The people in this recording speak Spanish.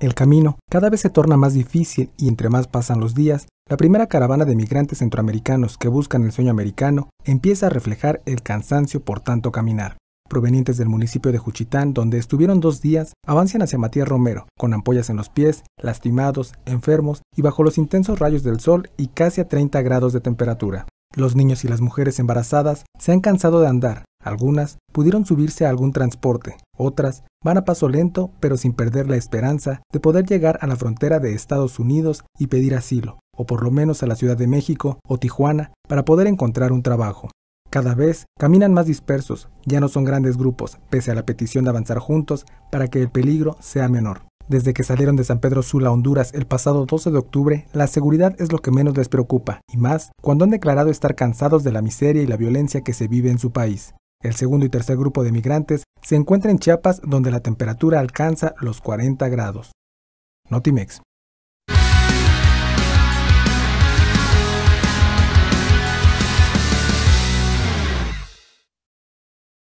El camino cada vez se torna más difícil y entre más pasan los días, la primera caravana de migrantes centroamericanos que buscan el sueño americano empieza a reflejar el cansancio por tanto caminar. Provenientes del municipio de Juchitán, donde estuvieron dos días, avanzan hacia Matías Romero, con ampollas en los pies, lastimados, enfermos y bajo los intensos rayos del sol y casi a 30 grados de temperatura. Los niños y las mujeres embarazadas se han cansado de andar, algunas pudieron subirse a algún transporte, otras van a paso lento pero sin perder la esperanza de poder llegar a la frontera de Estados Unidos y pedir asilo, o por lo menos a la Ciudad de México o Tijuana para poder encontrar un trabajo. Cada vez caminan más dispersos, ya no son grandes grupos, pese a la petición de avanzar juntos para que el peligro sea menor. Desde que salieron de San Pedro Sula, Honduras, el pasado 12 de octubre, la seguridad es lo que menos les preocupa, y más cuando han declarado estar cansados de la miseria y la violencia que se vive en su país. El segundo y tercer grupo de migrantes se encuentra en Chiapas, donde la temperatura alcanza los 40 grados. Notimex.